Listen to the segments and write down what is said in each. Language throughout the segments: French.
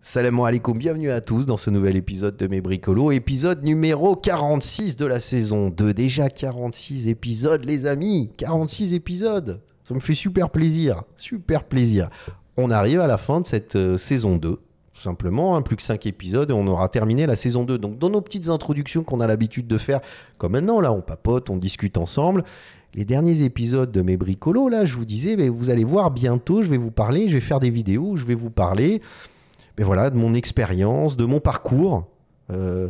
Salam alaikum, bienvenue à tous dans ce nouvel épisode de Mes Bricolos, épisode numéro 46 de la saison 2. Déjà 46 épisodes, les amis, 46 épisodes. Ça me fait super plaisir, super plaisir. On arrive à la fin de cette euh, saison 2, tout simplement, hein, plus que 5 épisodes et on aura terminé la saison 2. Donc dans nos petites introductions qu'on a l'habitude de faire, comme maintenant, là on papote, on discute ensemble, les derniers épisodes de mes bricolos, là, je vous disais, mais vous allez voir bientôt, je vais vous parler, je vais faire des vidéos, je vais vous parler mais voilà, de mon expérience, de mon parcours. Euh,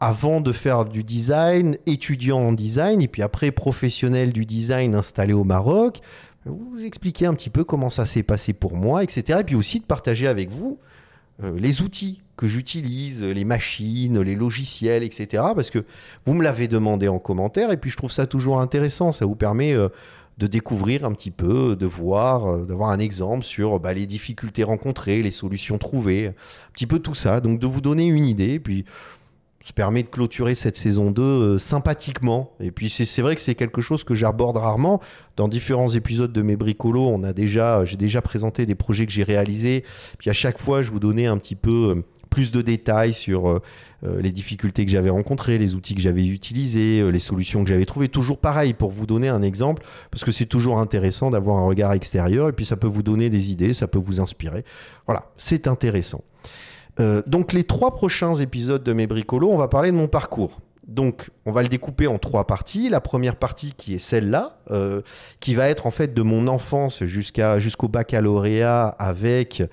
avant de faire du design, étudiant en design, et puis après professionnel du design installé au Maroc, vous expliquer un petit peu comment ça s'est passé pour moi, etc. Et puis aussi de partager avec vous euh, les outils que j'utilise, les machines, les logiciels, etc. Parce que vous me l'avez demandé en commentaire, et puis je trouve ça toujours intéressant, ça vous permet... Euh, de découvrir un petit peu, de voir, euh, d'avoir un exemple sur bah, les difficultés rencontrées, les solutions trouvées, un petit peu tout ça. Donc de vous donner une idée, puis ça permet de clôturer cette saison 2 euh, sympathiquement. Et puis c'est vrai que c'est quelque chose que j'aborde rarement. Dans différents épisodes de mes bricolos, on a déjà, j'ai déjà présenté des projets que j'ai réalisés. Puis à chaque fois, je vous donnais un petit peu euh, plus de détails sur euh, euh, les difficultés que j'avais rencontrées, les outils que j'avais utilisés, euh, les solutions que j'avais trouvées. Toujours pareil, pour vous donner un exemple, parce que c'est toujours intéressant d'avoir un regard extérieur, et puis ça peut vous donner des idées, ça peut vous inspirer. Voilà, c'est intéressant. donc les trois prochains épisodes de mes bricolos, on va parler de mon parcours. Donc, on va le découper en trois parties. La première partie qui est celle-là, euh, qui va être en fait de mon enfance jusqu'au baccalauréat avec euh,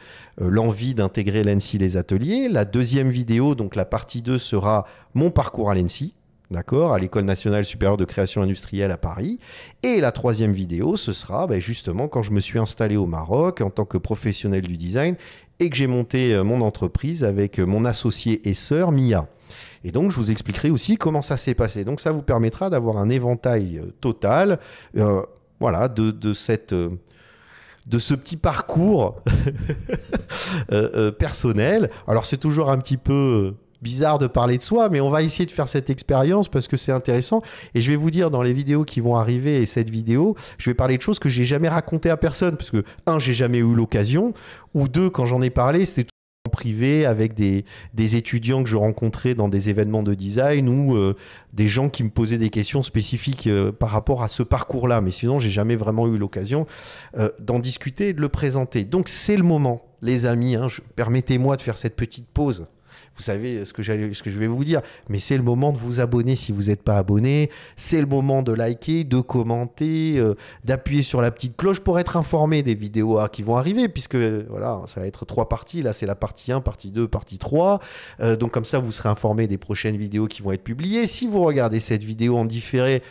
l'envie d'intégrer l'ENSI les ateliers. La deuxième vidéo, donc la partie 2, sera mon parcours à l'ENSI, d'accord, à l'École nationale supérieure de création industrielle à Paris. Et la troisième vidéo, ce sera ben, justement quand je me suis installé au Maroc en tant que professionnel du design et que j'ai monté euh, mon entreprise avec mon associé et sœur Mia. Et donc, je vous expliquerai aussi comment ça s'est passé. Donc, ça vous permettra d'avoir un éventail euh, total euh, voilà, de, de cette euh, de ce petit parcours personnel. Alors c'est toujours un petit peu bizarre de parler de soi, mais on va essayer de faire cette expérience parce que c'est intéressant. Et je vais vous dire dans les vidéos qui vont arriver et cette vidéo, je vais parler de choses que j'ai jamais racontées à personne parce que un, j'ai jamais eu l'occasion, ou deux, quand j'en ai parlé, c'était privé avec des, étudiants que je rencontrais dans des événements de design ou euh, des gens qui me posaient des questions spécifiques euh, par rapport à ce parcours-là. Mais sinon, j'ai jamais vraiment eu l'occasion euh, d'en discuter et de le présenter. Donc c'est le moment, les amis. Hein. Permettez-moi de faire cette petite pause vous savez ce que, ce que je vais vous dire. Mais c'est le moment de vous abonner si vous n'êtes pas abonné. C'est le moment de liker, de commenter, euh, d'appuyer sur la petite cloche pour être informé des vidéos ah, qui vont arriver, puisque voilà, ça va être trois parties. Là, c'est la partie 1, partie 2, partie 3. Euh, donc comme ça, vous serez informé des prochaines vidéos qui vont être publiées. Si vous regardez cette vidéo en différé,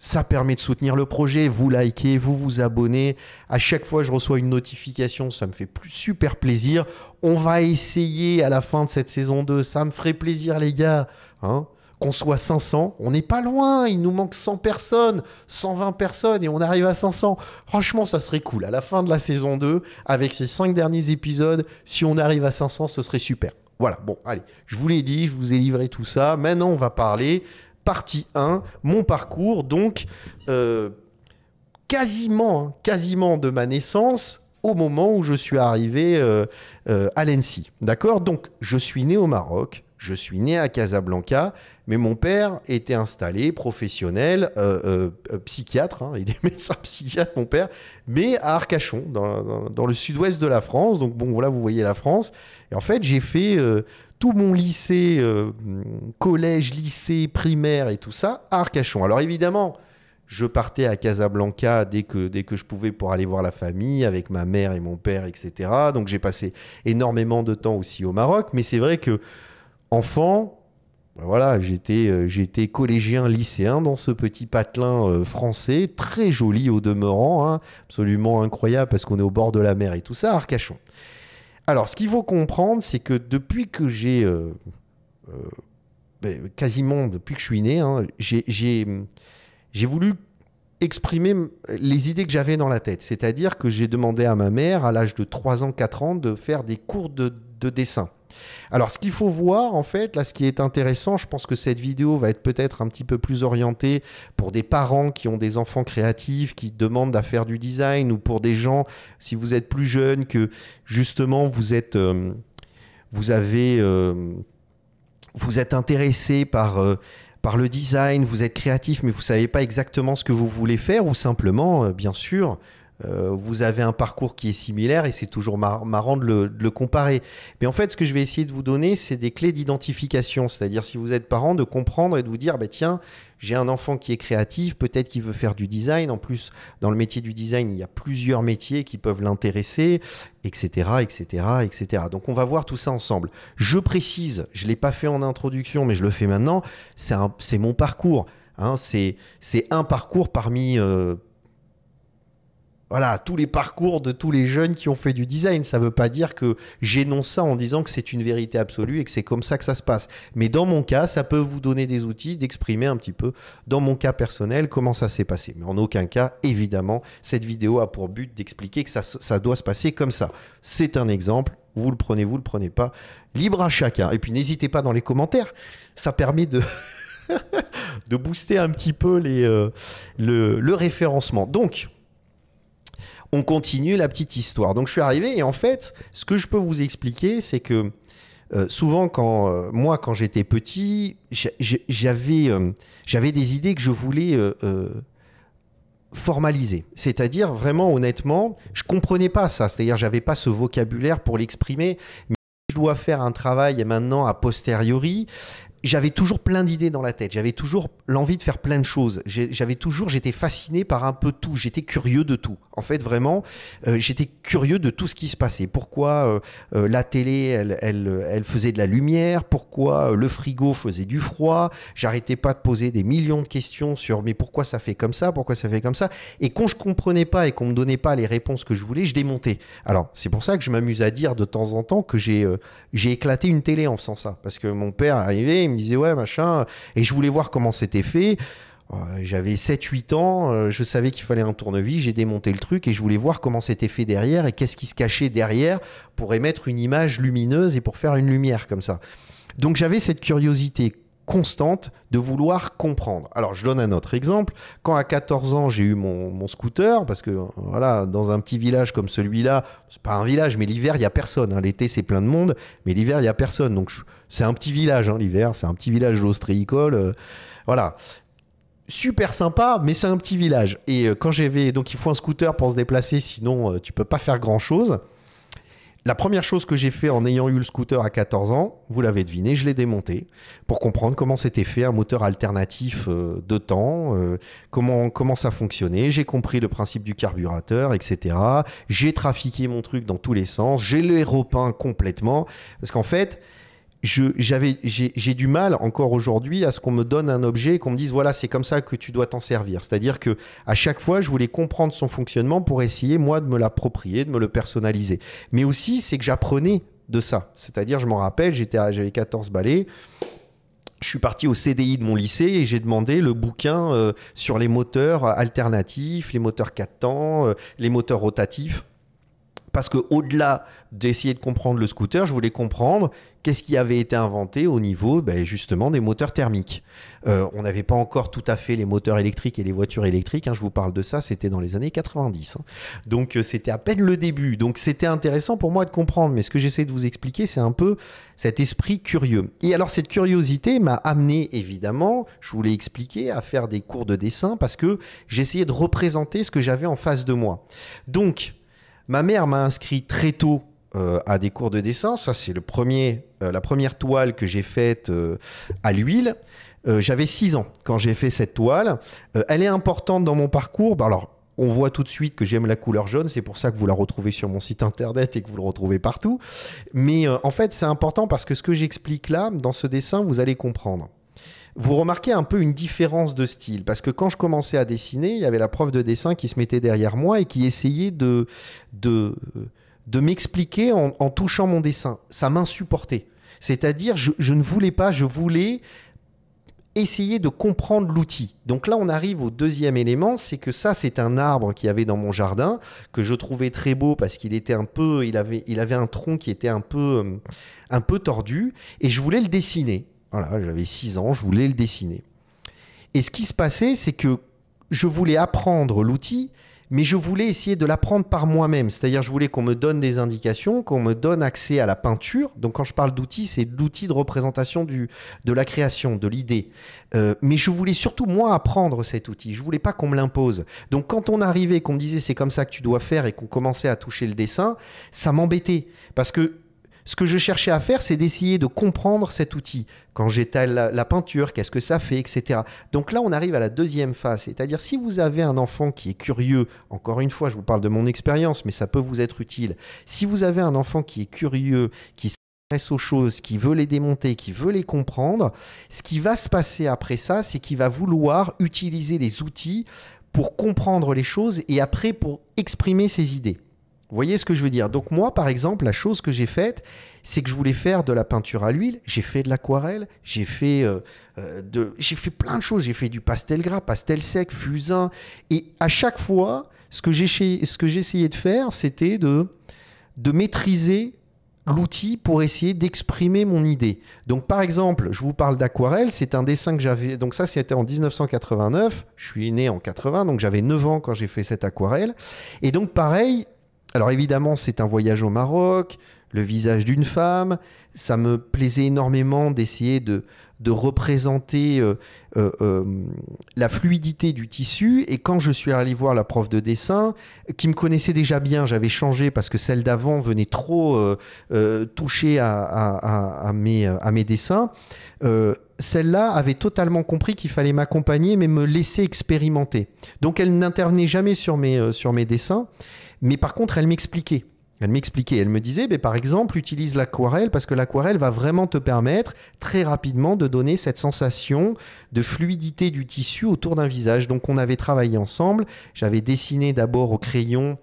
ça permet de soutenir le projet, vous likez, vous vous abonnez. À chaque fois, je reçois une notification, ça me fait super plaisir. On va essayer à la fin de cette saison 2, ça me ferait plaisir les gars. Hein. qu'on soit 500, on n'est pas loin, il nous manque 100 personnes, 120 personnes et on arrive à 500. Franchement, ça serait cool. À la fin de la saison 2, avec ces 5 derniers épisodes, si on arrive à 500, ce serait super. Voilà, bon, allez, je vous l'ai dit, je vous ai livré tout ça. Maintenant, on va parler partie 1, mon parcours, donc euh, quasiment, hein, quasiment de ma naissance au moment où je suis arrivé euh, euh, à l'ENSI. D'accord Donc, je suis né au Maroc, je suis né à Casablanca, mais mon père était installé, professionnel, psychiatre, hein, il est médecin psychiatre, mon père, mais à Arcachon, dans, dans le sud-ouest de la France. Donc, bon, voilà, vous voyez la France. Et en fait, j'ai fait tout mon lycée, euh, collège, lycée, primaire et tout ça, à Arcachon. Alors évidemment, je partais à Casablanca dès que, dès que je pouvais pour aller voir la famille avec ma mère et mon père, etc. Donc j'ai passé énormément de temps aussi au Maroc, mais c'est vrai que enfant, ben voilà, j'étais, euh, j'étais collégien, lycéen dans ce petit patelin euh, français, très joli au demeurant, hein, absolument incroyable parce qu'on est au bord de la mer et tout ça, à Arcachon. Alors, ce qu'il faut comprendre, c'est que depuis que j'ai. Euh, euh, ben, quasiment depuis que je suis né, hein, j'ai voulu exprimer les idées que j'avais dans la tête. C'est-à-dire que j'ai demandé à ma mère, à l'âge de 3 ans, 4 ans, de faire des cours de dessin. Alors, ce qu'il faut voir, en fait, là, ce qui est intéressant, je pense que cette vidéo va être peut-être un petit peu plus orientée pour des parents qui ont des enfants créatifs, qui demandent à faire du design, ou pour des gens, si vous êtes plus jeune, que justement, vous êtes. Euh, vous avez. Euh, vous êtes intéressé par. Euh, par le design, vous êtes créatif, mais vous savez pas exactement ce que vous voulez faire, ou simplement, bien sûr, euh, vous avez un parcours qui est similaire et c'est toujours marrant de le, comparer. Mais en fait, ce que je vais essayer de vous donner, c'est des clés d'identification. C'est-à-dire, si vous êtes parent, de comprendre et de vous dire, bah, tiens, j'ai un enfant qui est créatif, peut-être qu'il veut faire du design. En plus, dans le métier du design, il y a plusieurs métiers qui peuvent l'intéresser, etc., etc., etc. Donc, on va voir tout ça ensemble. Je précise, je ne l'ai pas fait en introduction, mais je le fais maintenant, c'est mon parcours. Hein, c'est un parcours parmi, euh, voilà, tous les parcours de tous les jeunes qui ont fait du design. Ça ne veut pas dire que j'énonce ça en disant que c'est une vérité absolue et que c'est comme ça que ça se passe. Mais dans mon cas, ça peut vous donner des outils d'exprimer un petit peu, dans mon cas personnel, comment ça s'est passé. Mais en aucun cas, évidemment, cette vidéo a pour but d'expliquer que ça, doit se passer comme ça. C'est un exemple. Vous le prenez, vous le prenez pas. Libre à chacun. Et puis n'hésitez pas dans les commentaires. Ça permet de... de booster un petit peu les, euh, le, le référencement. Donc, on continue la petite histoire. Donc je suis arrivé et en fait, ce que je peux vous expliquer, c'est que euh, souvent quand euh, moi quand j'étais petit, j'avais euh, j'avais des idées que je voulais formaliser. C'est-à-dire vraiment honnêtement, je comprenais pas ça. C'est-à-dire j'avais pas ce vocabulaire pour l'exprimer. Mais je dois faire un travail maintenant a posteriori, j'avais toujours plein d'idées dans la tête, j'avais toujours l'envie de faire plein de choses, j'avais toujours, j'étais fasciné par un peu tout, j'étais curieux de tout. En fait, vraiment, euh, j'étais curieux de tout ce qui se passait. Pourquoi euh, euh, la télé, elle, elle, faisait de la lumière, pourquoi le frigo faisait du froid, j'arrêtais pas de poser des millions de questions sur mais pourquoi ça fait comme ça, pourquoi ça fait comme ça. Et quand je comprenais pas et qu'on me donnait pas les réponses que je voulais, je démontais. Alors, c'est pour ça que je m'amuse à dire de temps en temps que j'ai j'ai éclaté une télé en faisant ça, parce que mon père arrivait, il me disait ouais machin, et je voulais voir comment c'était fait. Euh, j'avais 7-8 ans, euh, je savais qu'il fallait un tournevis, j'ai démonté le truc et je voulais voir comment c'était fait derrière et qu'est-ce qui se cachait derrière pour émettre une image lumineuse et pour faire une lumière comme ça. Donc j'avais cette curiosité constante de vouloir comprendre. Alors je donne un autre exemple. Quand à 14 ans j'ai eu mon, scooter, parce que voilà, dans un petit village comme celui-là, c'est pas un village, mais l'hiver il y a personne. Hein. L'été c'est plein de monde, mais l'hiver il y a personne. Donc c'est un petit village hein, l'hiver, c'est un petit village d'ostréicole, euh, voilà super sympa, mais c'est un petit village. Et euh, quand j'avais, donc il faut un scooter pour se déplacer, sinon euh, tu peux pas faire grand chose. La première chose que j'ai fait en ayant eu le scooter à 14 ans, vous l'avez deviné, je l'ai démonté pour comprendre comment c'était fait un moteur alternatif euh, de temps, euh, comment, comment ça fonctionnait. J'ai compris le principe du carburateur, etc. J'ai trafiqué mon truc dans tous les sens, j'ai les repeint complètement. Parce qu'en fait, j'avais, j'ai, du mal encore aujourd'hui à ce qu'on me donne un objet et qu'on me dise voilà c'est comme ça que tu dois t'en servir. C'est-à-dire que à chaque fois je voulais comprendre son fonctionnement pour essayer moi de me l'approprier, de me le personnaliser. Mais aussi c'est que j'apprenais de ça. C'est-à-dire je m'en rappelle j'étais j'avais 14 balais. Je suis parti au CDI de mon lycée et j'ai demandé le bouquin euh, sur les moteurs alternatifs, les moteurs 4 temps, euh, les moteurs rotatifs parce que au-delà d'essayer de comprendre le scooter, je voulais comprendre qu'est-ce qui avait été inventé au niveau ben, justement des moteurs thermiques. Euh, on n'avait pas encore tout à fait les moteurs électriques et les voitures électriques. Hein, je vous parle de ça, c'était dans les années 90. Hein. Donc euh, c'était à peine le début. Donc c'était intéressant pour moi de comprendre. Mais ce que j'essaie de vous expliquer, c'est un peu cet esprit curieux. Et alors cette curiosité m'a amené évidemment, je vous l'ai expliqué, à faire des cours de dessin parce que j'essayais de représenter ce que j'avais en face de moi. Donc Ma mère m'a inscrit très tôt euh, à des cours de dessin. Ça, c'est le premier, euh, la première toile que j'ai faite euh, à l'huile. J'avais 6 ans quand j'ai fait cette toile. elle est importante dans mon parcours. Bah, alors, on voit tout de suite que j'aime la couleur jaune, c'est pour ça que vous la retrouvez sur mon site internet et que vous le retrouvez partout. Mais en fait, c'est important parce que ce que j'explique là, dans ce dessin, vous allez comprendre vous remarquez un peu une différence de style parce que quand je commençais à dessiner, il y avait la prof de dessin qui se mettait derrière moi et qui essayait de de, m'expliquer en, touchant mon dessin. Ça m'insupportait. C'est-à-dire, je, ne voulais pas, je voulais essayer de comprendre l'outil. Donc là, on arrive au deuxième élément, c'est que ça, c'est un arbre qu'il y avait dans mon jardin, que je trouvais très beau parce qu'il était un peu, il avait, il avait un tronc qui était un peu, euh, un peu tordu, et je voulais le dessiner. Voilà, j'avais 6 ans, je voulais le dessiner. Et ce qui se passait, c'est que je voulais apprendre l'outil, mais je voulais essayer de l'apprendre par moi-même. C'est-à-dire, je voulais qu'on me donne des indications, qu'on me donne accès à la peinture. Donc, quand je parle d'outil c'est l'outil de représentation du, de la création, de l'idée. Euh, mais je voulais surtout, moi, apprendre cet outil. Je voulais pas qu'on me l'impose. Donc, quand on arrivait, qu'on me disait c'est comme ça que tu dois faire et qu'on commençait à toucher le dessin, ça m'embêtait. Parce que ce que je cherchais à faire, c'est d'essayer de comprendre cet outil. Quand j'étale la, peinture, qu'est-ce que ça fait, etc. Donc là, on arrive à la deuxième phase. C'est-à-dire, si vous avez un enfant qui est curieux, encore une fois, je vous parle de mon expérience, mais ça peut vous être utile. Si vous avez un enfant qui est curieux, qui s'intéresse aux choses, qui veut les démonter, qui veut les comprendre, ce qui va se passer après ça, c'est qu'il va vouloir utiliser les outils pour comprendre les choses et après pour exprimer ses idées. Vous voyez ce que je veux dire Donc moi, par exemple, la chose que j'ai faite, c'est que je voulais faire de la peinture à l'huile, j'ai fait de l'aquarelle, j'ai fait, euh, euh, de, j'ai fait plein de choses, j'ai fait du pastel gras, pastel sec, fusain, et à chaque fois, ce que j'ai ce que j'essayais de faire, c'était de, de maîtriser l'outil pour essayer d'exprimer mon idée. Donc par exemple, je vous parle d'aquarelle, c'est un dessin que j'avais donc ça c'était en 1989, je suis né en 80 donc j'avais 9 ans quand j'ai fait cette aquarelle et donc pareil, alors évidemment, c'est un voyage au Maroc, le visage d'une femme. Ça me plaisait énormément d'essayer de, de représenter euh, euh, euh, la fluidité du tissu. Et quand je suis allé voir la prof de dessin, qui me connaissait déjà bien, j'avais changé parce que celle d'avant venait trop toucher à, à, mes, dessins, celle-là avait totalement compris qu'il fallait m'accompagner, mais me laisser expérimenter. Donc elle n'intervenait jamais sur mes dessins, mais par contre, elle m'expliquait. Elle m'expliquait, elle me disait, par exemple, utilise l'aquarelle parce que l'aquarelle va vraiment te permettre très rapidement de donner cette sensation de fluidité du tissu autour d'un visage. Donc on avait travaillé ensemble, j'avais dessiné d'abord au crayon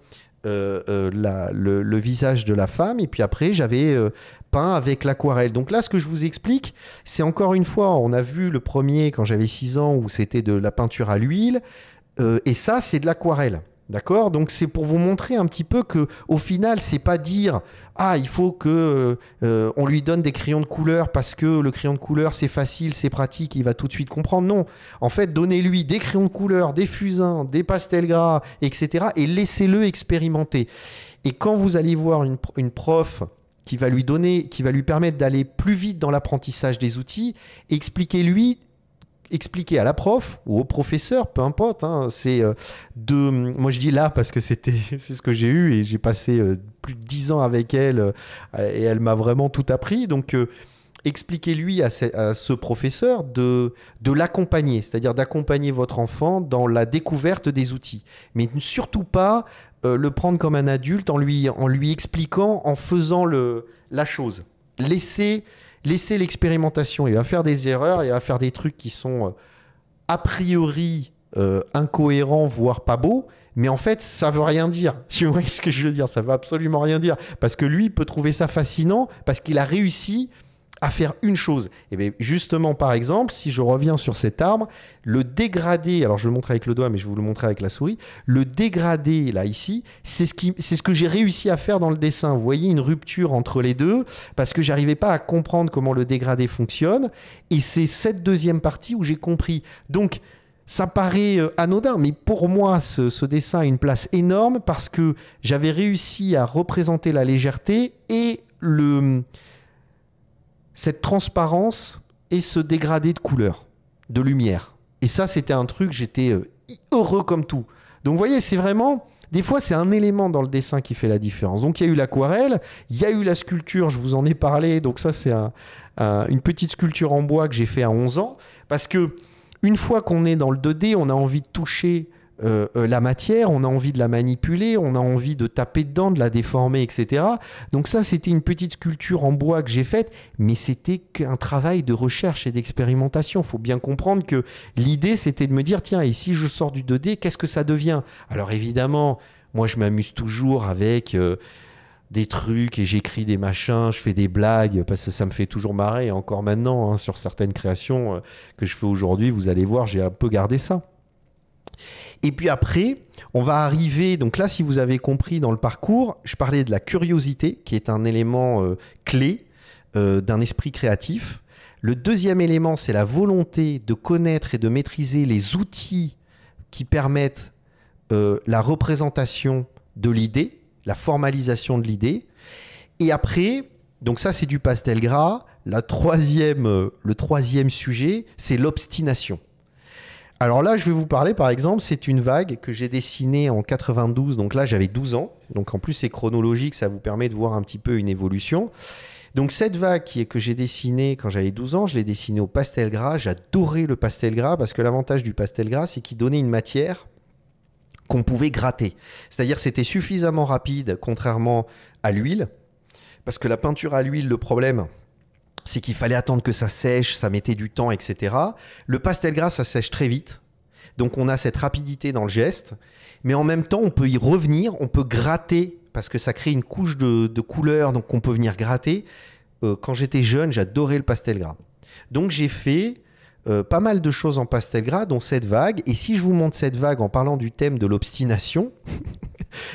euh, euh, le, visage de la femme et puis après j'avais euh, peint avec l'aquarelle. Donc là ce que je vous explique, c'est encore une fois, on a vu le premier quand j'avais 6 ans où c'était de la peinture à l'huile et ça c'est de l'aquarelle. D'accord Donc c'est pour vous montrer un petit peu que au final, c'est pas dire ah, il faut que euh, on lui donne des crayons de couleur parce que le crayon de couleur c'est facile, c'est pratique, il va tout de suite comprendre. Non. En fait, donnez-lui des crayons de couleur, des fusains, des pastels gras, etc. et laissez-le expérimenter. Et quand vous allez voir une, une prof qui va lui donner, qui va lui permettre d'aller plus vite dans l'apprentissage des outils, expliquez-lui expliquer à la prof ou au professeur, peu importe. Hein, c'est euh, de, moi je dis là parce que c'était, c'est ce que j'ai eu et j'ai passé euh, plus de dix ans avec elle euh, et elle m'a vraiment tout appris. Donc expliquez-lui à, ce professeur de, l'accompagner, c'est-à-dire d'accompagner votre enfant dans la découverte des outils, mais surtout pas le prendre comme un adulte en lui, en lui expliquant, en faisant le, la chose laisser laisser l'expérimentation. Il va faire des erreurs, il va faire des trucs qui sont euh, a priori euh, incohérents, voire pas beaux. Mais en fait, ça veut rien dire. Si vous voyez ce que je veux dire, ça veut absolument rien dire. Parce que lui, il peut trouver ça fascinant parce qu'il a réussi à faire une chose. Et eh bien justement, par exemple, si je reviens sur cet arbre, le dégradé, alors je le montre avec le doigt, mais je vais vous le montrer avec la souris, le dégradé, là, ici, c'est ce, ce que j'ai réussi à faire dans le dessin. Vous voyez une rupture entre les deux, parce que j'arrivais pas à comprendre comment le dégradé fonctionne, et c'est cette deuxième partie où j'ai compris. Donc, ça paraît euh, anodin, mais pour moi, ce, dessin a une place énorme parce que j'avais réussi à représenter la légèreté et le, cette transparence et ce dégradé de couleur, de lumière. Et ça, c'était un truc, j'étais euh, heureux comme tout. Donc vous voyez, c'est vraiment... Des fois, c'est un élément dans le dessin qui fait la différence. Donc, il y a eu l'aquarelle, il y a eu la sculpture, je vous en ai parlé. Donc, ça, c'est une petite sculpture en bois que j'ai fait à 11 ans. Parce que, une fois qu'on est dans le 2D, on a envie de toucher euh, euh, la matière, on a envie de la manipuler, on a envie de taper dedans, de la déformer, etc. Donc ça, c'était une petite sculpture en bois que j'ai faite, mais c'était qu'un travail de recherche et d'expérimentation. faut bien comprendre que l'idée, c'était de me dire, tiens, et si je sors du 2D, qu'est-ce que ça devient Alors évidemment, moi, je m'amuse toujours avec... Euh, des trucs et j'écris des machins, je fais des blagues parce que ça me fait toujours marrer. Et encore maintenant, hein, sur certaines créations que je fais aujourd'hui, vous allez voir, j'ai un peu gardé ça. Et puis après, on va arriver, donc là si vous avez compris dans le parcours, je parlais de la curiosité qui est un élément euh, clé euh, d'un esprit créatif. Le deuxième élément, c'est la volonté de connaître et de maîtriser les outils qui permettent euh, la représentation de l'idée, la formalisation de l'idée. Et après, donc ça c'est du pastel gras, le troisième sujet, c'est l'obstination. Alors là, je vais vous parler, par exemple, c'est une vague que j'ai dessinée en 92. Donc là, j'avais 12 ans. Donc en plus, c'est chronologique, ça vous permet de voir un petit peu une évolution. Donc cette vague est que j'ai dessinée quand j'avais 12 ans, je l'ai dessinée au pastel gras. J'adorais le pastel gras parce que l'avantage du pastel gras, c'est qu'il donnait une matière qu'on pouvait gratter. C'est-à-dire c'était suffisamment rapide, contrairement à l'huile. Parce que la peinture à l'huile, le problème, c'est qu'il fallait attendre que ça sèche, ça mettait du temps, etc. Le pastel gras, ça sèche très vite. Donc on a cette rapidité dans le geste, mais en même temps on peut y revenir, on peut gratter, parce que ça crée une couche de, couleur, donc on peut venir gratter. Euh, quand j'étais jeune, j'adorais le pastel gras. Donc j'ai fait euh, pas mal de choses en pastel gras, dont cette vague. Et si je vous montre cette vague en parlant du thème de l'obstination,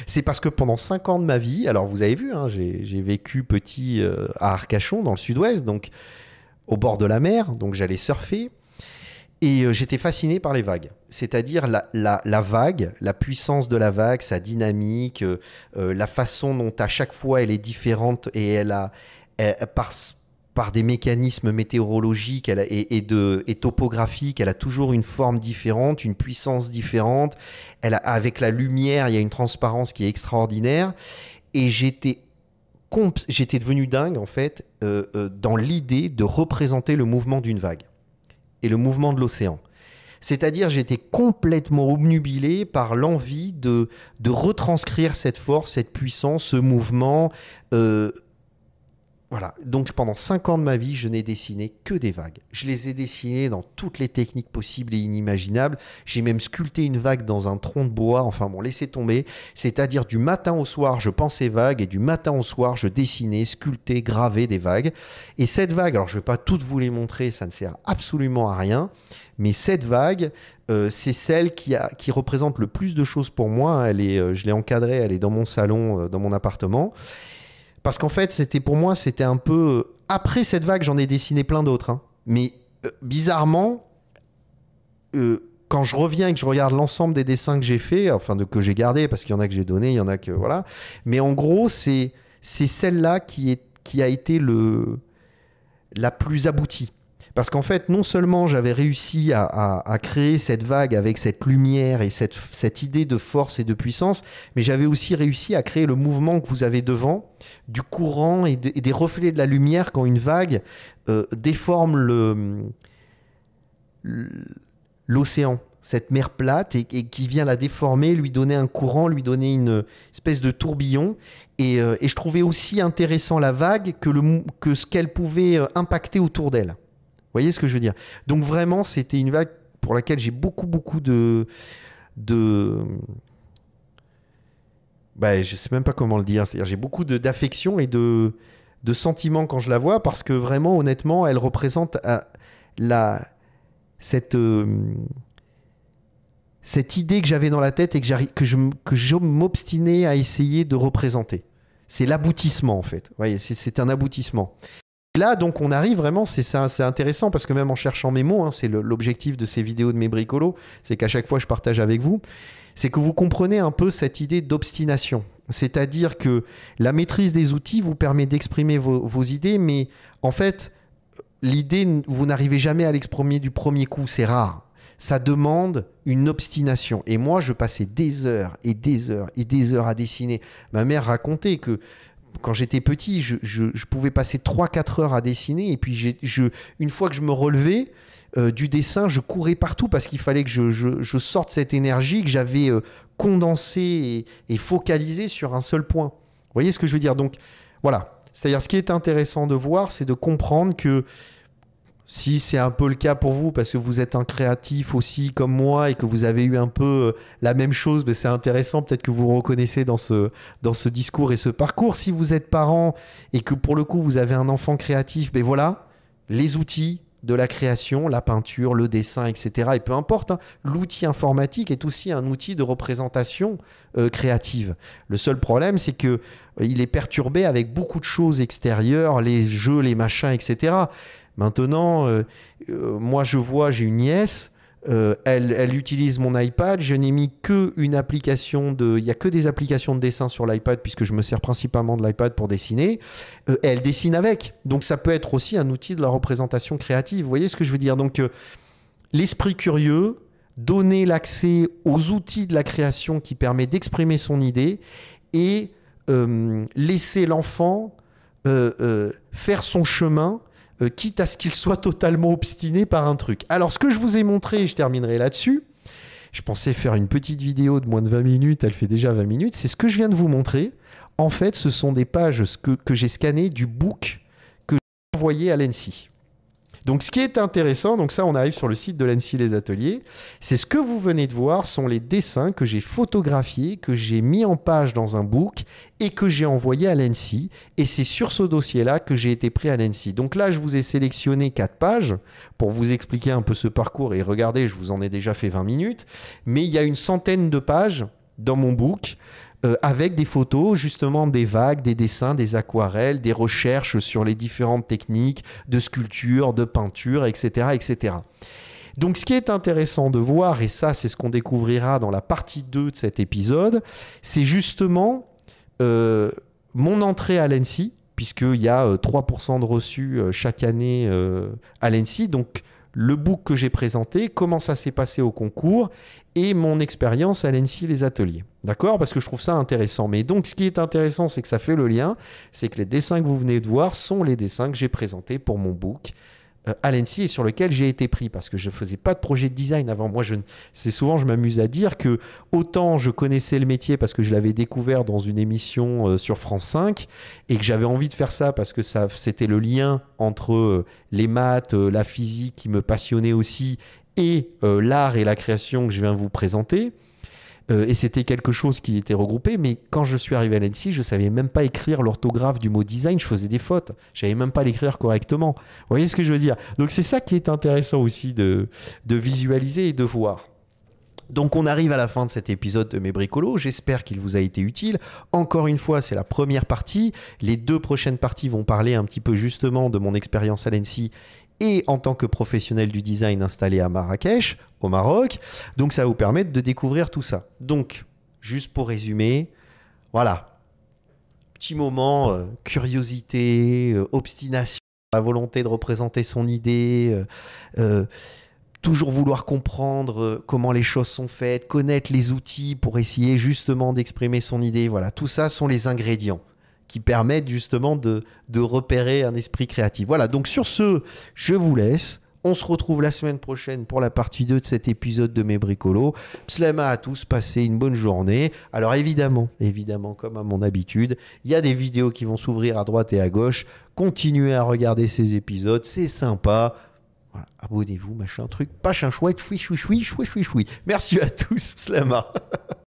c'est parce que pendant 5 ans de ma vie, alors vous avez vu, hein, j'ai vécu petit euh, à Arcachon, dans le sud-ouest, donc au bord de la mer, donc j'allais surfer. Et euh, j'étais fasciné par les vagues, c'est-à-dire la, vague, la puissance de la vague, sa dynamique, euh, la façon dont à chaque fois elle est différente et elle a, par des mécanismes météorologiques et, topographiques, elle a toujours une forme différente, une puissance différente. Elle a, avec la lumière, il y a une transparence qui est extraordinaire. Et j'étais j'étais devenu dingue en fait euh, euh, dans l'idée de représenter le mouvement d'une vague et le mouvement de l'océan. C'est-à-dire j'étais complètement obnubilé par l'envie de, retranscrire cette force, cette puissance, ce mouvement. Euh, voilà, donc pendant 5 ans de ma vie, je n'ai dessiné que des vagues. Je les ai dessinées dans toutes les techniques possibles et inimaginables. J'ai même sculpté une vague dans un tronc de bois, enfin bon, laissez tomber. C'est-à-dire du matin au soir, je pensais vagues et du matin au soir, je dessinais, sculptais, gravais des vagues. Et cette vague, alors je ne vais pas toutes vous les montrer, ça ne sert absolument à rien, mais cette vague, euh, c'est celle qui, a, qui, représente le plus de choses pour moi. Elle est, euh, je l'ai encadrée, elle est dans mon salon, euh, dans mon appartement. Parce qu'en fait, c'était pour moi, c'était un peu. Euh, après cette vague, j'en ai dessiné plein d'autres. Hein. Mais euh, bizarrement, euh, quand je reviens et que je regarde l'ensemble des dessins que j'ai faits, enfin de, que j'ai gardé, parce qu'il y en a que j'ai donné, il y en a que. Voilà. Mais en gros, c'est, celle-là qui, qui a été le, la plus aboutie. Parce qu'en fait, non seulement j'avais réussi à, créer cette vague avec cette lumière et cette, idée de force et de puissance, mais j'avais aussi réussi à créer le mouvement que vous avez devant, du courant et, des reflets de la lumière quand une vague euh, déforme l'océan. cette mer plate et, qui vient la déformer, lui donner un courant, lui donner une espèce de tourbillon. Et, euh, je trouvais aussi intéressant la vague que ce qu'elle pouvait euh, impacter autour d'elle voyez ce que je veux dire Donc vraiment, c'était une vague pour laquelle j'ai beaucoup, beaucoup de... de bah, je sais même pas comment le dire. C'est-à-dire, j'ai beaucoup d'affection et de, de sentiments quand je la vois parce que vraiment, honnêtement, elle représente euh, la, cette, euh, cette idée que j'avais dans la tête et que, que je, que je m'obstinais à essayer de représenter. C'est l'aboutissement, en fait. c'est un aboutissement. Là, donc, on arrive vraiment, c'est intéressant parce que même en cherchant mes mots, hein, c'est l'objectif de ces vidéos de mes bricolos, c'est qu'à chaque fois je partage avec vous, c'est que vous comprenez un peu cette idée d'obstination. C'est-à-dire que la maîtrise des outils vous permet d'exprimer vos, idées, mais en fait, l'idée, vous n'arrivez jamais à l'exprimer du premier coup, c'est rare. Ça demande une obstination. Et moi, je passais des heures et des heures et des heures à dessiner. Ma mère racontait que quand j'étais petit, je, pouvais passer 3-4 heures à dessiner. Et puis, une fois que je me relevais euh, du dessin, je courais partout parce qu'il fallait que je, sorte cette énergie que j'avais euh, condensée et, et, focalisée sur un seul point. Vous voyez ce que je veux dire Donc, voilà. C'est-à-dire, ce qui est intéressant de voir, c'est de comprendre que si c'est un peu le cas pour vous, parce que vous êtes un créatif aussi comme moi et que vous avez eu un peu euh, la même chose, mais ben, c'est intéressant, peut-être que vous reconnaissez dans ce, dans ce discours et ce parcours. Si vous êtes parent et que pour le coup vous avez un enfant créatif, ben voilà, les outils de la création, la peinture, le dessin, etc. Et peu importe, hein, l'outil informatique est aussi un outil de représentation euh, créative. Le seul problème, c'est que euh, il est perturbé avec beaucoup de choses extérieures, les jeux, les machins, etc. Maintenant, euh, euh, moi je vois, j'ai une nièce, euh, elle, utilise mon iPad, je n'ai mis que une application de... Il n'y a que des applications de dessin sur l'iPad puisque je me sers principalement de l'iPad pour dessiner. elle dessine avec. Donc ça peut être aussi un outil de la représentation créative. Vous voyez ce que je veux dire Donc l'esprit curieux, donner l'accès aux outils de la création qui permet d'exprimer son idée et laisser l'enfant faire son chemin euh, quitte à ce qu'il soit totalement obstiné par un truc. Alors, ce que je vous ai montré, je terminerai là-dessus, je pensais faire une petite vidéo de moins de 20 minutes, elle fait déjà 20 minutes, c'est ce que je viens de vous montrer. En fait, ce sont des pages que, que j'ai scannées du book que j'ai envoyé à l'ENSI. Donc ce qui est intéressant, donc ça on arrive sur le site de l'ANSI Les Ateliers, c'est ce que vous venez de voir sont les dessins que j'ai photographiés, que j'ai mis en page dans un book et que j'ai envoyé à l'ANSI. Et c'est sur ce dossier-là que j'ai été pris à l'Ensi. Donc là je vous ai sélectionné quatre pages pour vous expliquer un peu ce parcours et regardez, je vous en ai déjà fait 20 minutes, mais il y a une centaine de pages dans mon book euh, avec des photos, justement des vagues, des dessins, des aquarelles, des recherches sur les différentes techniques de sculpture, de peinture, etc. etc. Donc ce qui est intéressant de voir, et ça c'est ce qu'on découvrira dans la partie 2 de cet épisode, c'est justement euh, mon entrée à l'ENSI, puisqu'il y a 3% euh, de reçus chaque année à l'ENSI. Donc le book que j'ai présenté, comment ça s'est passé au concours et mon expérience à l'ENSI les ateliers. D'accord Parce que je trouve ça intéressant. Mais donc ce qui est intéressant, c'est que ça fait le lien, c'est que les dessins que vous venez de voir sont les dessins que j'ai présentés pour mon book euh, à l'ENSI et sur lequel j'ai été pris parce que je ne faisais pas de projet de design avant. Moi, je, c'est souvent, je m'amuse à dire que autant je connaissais le métier parce que je l'avais découvert dans une émission euh, sur France 5 et que j'avais envie de faire ça parce que ça, c'était le lien entre euh, les maths, la physique qui me passionnait aussi et l'art et la création que je viens vous présenter. Euh, et c'était quelque chose qui était regroupé, mais quand je suis arrivé à l'ANSI, je ne savais même pas écrire l'orthographe du mot design, je faisais des fautes, je n'avais même pas l'écrire correctement. Vous voyez ce que je veux dire Donc c'est ça qui est intéressant aussi de, de visualiser et de voir. Donc on arrive à la fin de cet épisode de Mes Bricolos, j'espère qu'il vous a été utile. Encore une fois, c'est la première partie. Les deux prochaines parties vont parler un petit peu justement de mon expérience à l'ENSI et en tant que professionnel du design installé à Marrakech, au Maroc. Donc ça vous permet de découvrir tout ça. Donc, juste pour résumer, voilà. Petit moment, euh, curiosité, euh, obstination, la volonté de représenter son idée. Euh, toujours vouloir comprendre comment les choses sont faites, connaître les outils pour essayer justement d'exprimer son idée. Voilà, tout ça sont les ingrédients qui permettent justement de, repérer un esprit créatif. Voilà, donc sur ce, je vous laisse. On se retrouve la semaine prochaine pour la partie 2 de cet épisode de Mes Bricolos. Pslema à tous, passez une bonne journée. Alors évidemment, évidemment, comme à mon habitude, il y a des vidéos qui vont s'ouvrir à droite et à gauche. Continuez à regarder ces épisodes, c'est sympa. abonnez-vous, machin truc, pas chouette, choui choui choui choui choui Merci à tous, Pslema.